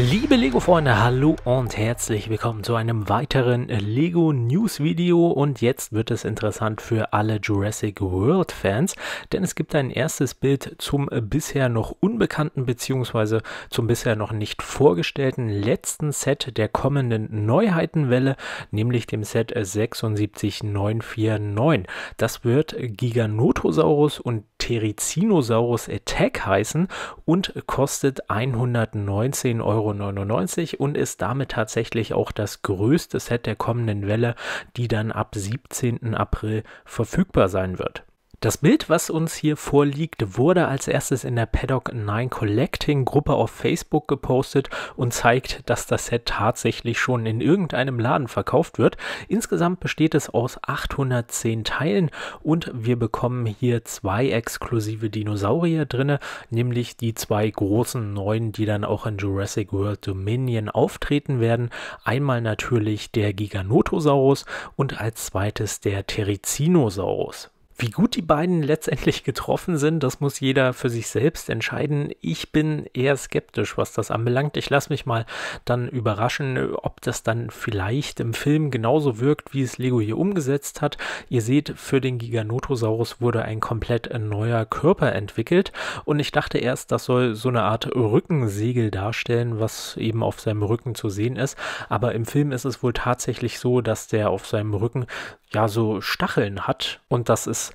Liebe Lego-Freunde, hallo und herzlich willkommen zu einem weiteren Lego News Video und jetzt wird es interessant für alle Jurassic World Fans, denn es gibt ein erstes Bild zum bisher noch unbekannten bzw. zum bisher noch nicht vorgestellten letzten Set der kommenden Neuheitenwelle, nämlich dem Set 76949. Das wird Giganotosaurus und Terizinosaurus Attack heißen und kostet 119 Euro Euro und ist damit tatsächlich auch das größte Set der kommenden Welle, die dann ab 17. April verfügbar sein wird. Das Bild, was uns hier vorliegt, wurde als erstes in der Paddock 9 Collecting Gruppe auf Facebook gepostet und zeigt, dass das Set tatsächlich schon in irgendeinem Laden verkauft wird. Insgesamt besteht es aus 810 Teilen und wir bekommen hier zwei exklusive Dinosaurier drinne, nämlich die zwei großen neuen, die dann auch in Jurassic World Dominion auftreten werden. Einmal natürlich der Giganotosaurus und als zweites der Terizinosaurus. Wie gut die beiden letztendlich getroffen sind, das muss jeder für sich selbst entscheiden. Ich bin eher skeptisch, was das anbelangt. Ich lasse mich mal dann überraschen, ob das dann vielleicht im Film genauso wirkt, wie es Lego hier umgesetzt hat. Ihr seht, für den Giganotosaurus wurde ein komplett neuer Körper entwickelt und ich dachte erst, das soll so eine Art Rückensegel darstellen, was eben auf seinem Rücken zu sehen ist. Aber im Film ist es wohl tatsächlich so, dass der auf seinem Rücken ja so Stacheln hat und das ist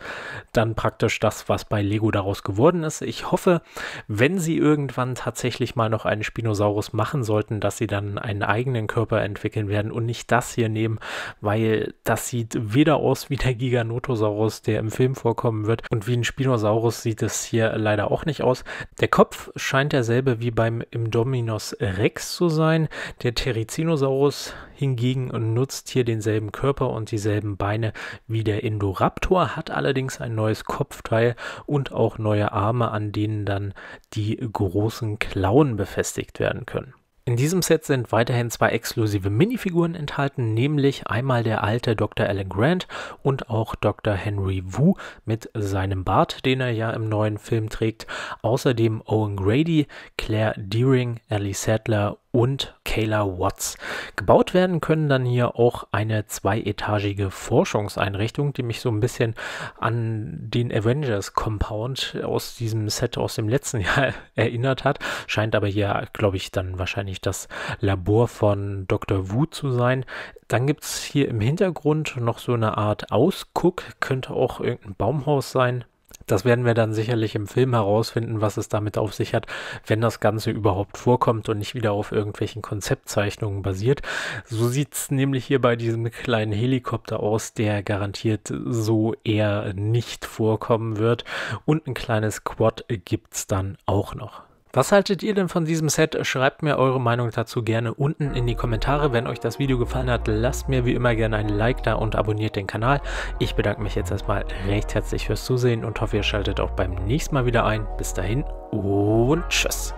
dann praktisch das, was bei Lego daraus geworden ist. Ich hoffe, wenn sie irgendwann tatsächlich mal noch einen Spinosaurus machen sollten, dass sie dann einen eigenen Körper entwickeln werden und nicht das hier nehmen, weil das sieht weder aus wie der Giganotosaurus, der im Film vorkommen wird, und wie ein Spinosaurus sieht es hier leider auch nicht aus. Der Kopf scheint derselbe wie beim Indominus Rex zu sein. Der Terizinosaurus hingegen nutzt hier denselben Körper und dieselben Beine wie der Indoraptor, hat allerdings ein neues Kopfteil und auch neue Arme, an denen dann die großen Klauen befestigt werden können. In diesem Set sind weiterhin zwei exklusive Minifiguren enthalten, nämlich einmal der alte Dr. Alan Grant und auch Dr. Henry Wu mit seinem Bart, den er ja im neuen Film trägt. Außerdem Owen Grady, Claire Deering, Ellie Sattler und Kayla Watts. Gebaut werden können dann hier auch eine zweietagige Forschungseinrichtung, die mich so ein bisschen an den Avengers Compound aus diesem Set aus dem letzten Jahr erinnert hat. Scheint aber hier, glaube ich, dann wahrscheinlich das Labor von Dr. Wu zu sein. Dann gibt es hier im Hintergrund noch so eine Art Ausguck, könnte auch irgendein Baumhaus sein. Das werden wir dann sicherlich im Film herausfinden, was es damit auf sich hat, wenn das Ganze überhaupt vorkommt und nicht wieder auf irgendwelchen Konzeptzeichnungen basiert. So sieht es nämlich hier bei diesem kleinen Helikopter aus, der garantiert so eher nicht vorkommen wird. Und ein kleines Quad gibt es dann auch noch. Was haltet ihr denn von diesem Set? Schreibt mir eure Meinung dazu gerne unten in die Kommentare. Wenn euch das Video gefallen hat, lasst mir wie immer gerne ein Like da und abonniert den Kanal. Ich bedanke mich jetzt erstmal recht herzlich fürs Zusehen und hoffe, ihr schaltet auch beim nächsten Mal wieder ein. Bis dahin und tschüss.